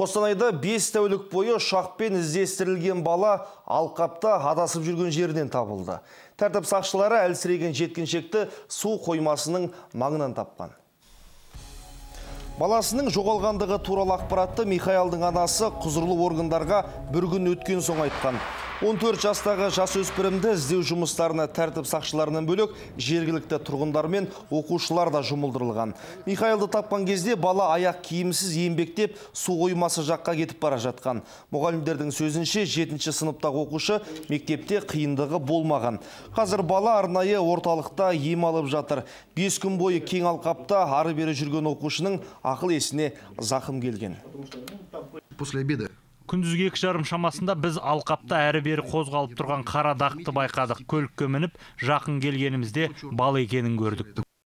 Қостанайда 5 тәулік бойы ұшақпен іздестірілген бала алқапта адасып жүрген жерінен табылды. Тәртіп сақшылары әлсіреген жеткіншекті су қоймасының маңынан тапқан. Баласының жоғалғандығы туралы ақпаратты Михаилдың анасы құзырлы органдарға бір күн өткен соң айтқан. 14 жастағы жасөспірімді іздеу жұмыстарына тәртіп сақшыларынан бөлек жергілікті тұрғындар мен оқушылар да жұмылдырылған. Михаилды тапқан кезде бала аяқ киімсіз еңбектеп су қоймасы жаққа кетіп бара жатқан. Мұғалімдердің сөзінше жетінші сыныптағы оқушы мектепте қиындығы болмаған. Қазір бала арнайы орталықта ем алып жатыр. 5 күн бойы кең алқапта ары бері жүрген оқушының ақыл есіне зақым келген. После обеда күндізгі екі жарым шамасында біз алқапта әрі бері қозғалып тұрған қара дақты байқадық көлікке мініп жақын келгенімізде бал екенін көрдік